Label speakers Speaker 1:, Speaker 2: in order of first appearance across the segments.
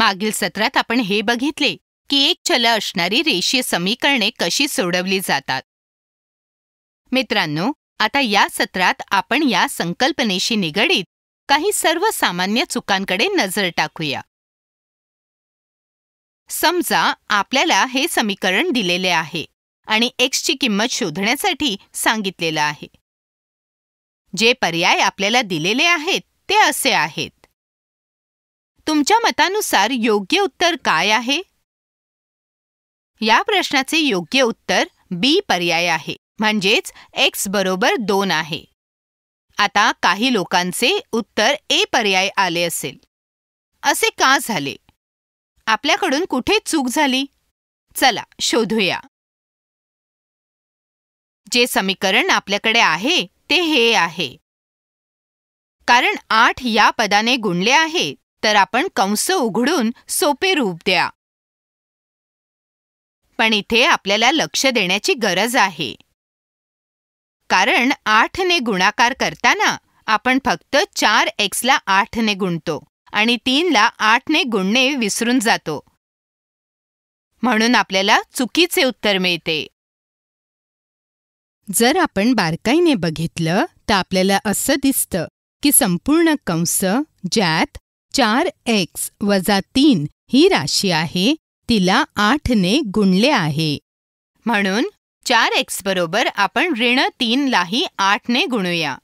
Speaker 1: मागील सत्रात आपण हे बघितले की एक चल असणारी रेषीय समीकरणे कशी सोडवली जातात मित्रांनो आता या सत्रात आपण या संकल्पनेशी निगडीत काही सर्वसामान्य चुकांकडे नजर टाकूया समजा आपल्याला हे समीकरण दिलेले आहे आणि एक्सची किंमत शोधण्यासाठी सांगितलेलं आहे जे पर्याय आपल्याला दिलेले आहेत ते असे आहेत तुमच्या मतानुसार योग्य उत्तर काय आहे या प्रश्नाचे योग्य उत्तर बी पर्याय आहे म्हणजेच एक्स बरोबर दोन आहे आता काही लोकांचे उत्तर ए पर्याय आले असेल असे का झाले आपल्याकडून कुठे चूक झाली चला शोधूया जे समीकरण आपल्याकडे आहे ते हे आहे कारण आठ या पदाने गुणले आहे तर आपण कंस उघडून सोपे रूप द्या पण इथे आपल्याला लक्ष देण्याची गरज आहे कारण ने गुणाकार करताना आपण फक्त चार एक्सला ने गुणतो आणि तीनला ने गुणणे विसरून जातो म्हणून आपल्याला चुकीचे उत्तर मिळते जर आपण बारकाईने बघितलं तर आपल्याला असं दिसतं की संपूर्ण कंस ज्यात चार एक्स वजा तीन ही राशी आहे तिला ने गुणले आहे म्हणून चार एक्स बरोबर आपण ऋण तीनलाही ने गुणूया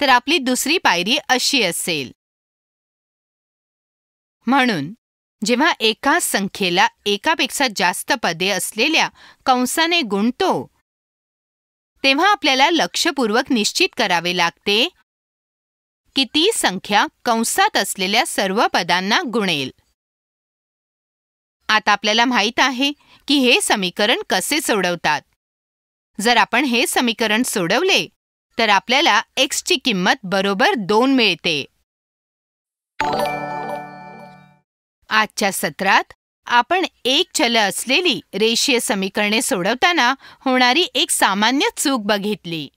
Speaker 1: तर आपली दुसरी पायरी अशी असेल म्हणून जेव्हा एका संख्येला एकापेक्षा जास्त पदे असलेल्या कंसाने गुणतो तेव्हा आपल्याला लक्षपूर्वक निश्चित करावे लागते की ती संख्या कंसात असलेल्या सर्व पदांना गुणेल आता आपल्याला माहित आहे की हे समीकरण कसे सोडवतात जर आपण हे समीकरण सोडवले तर आपल्याला एक्सची किंमत बरोबर दोन मिळते आजच्या सत्रात आपण एक चल असलेली रेषीय समीकरणे सोडवताना होणारी एक सामान्य चूक बघितली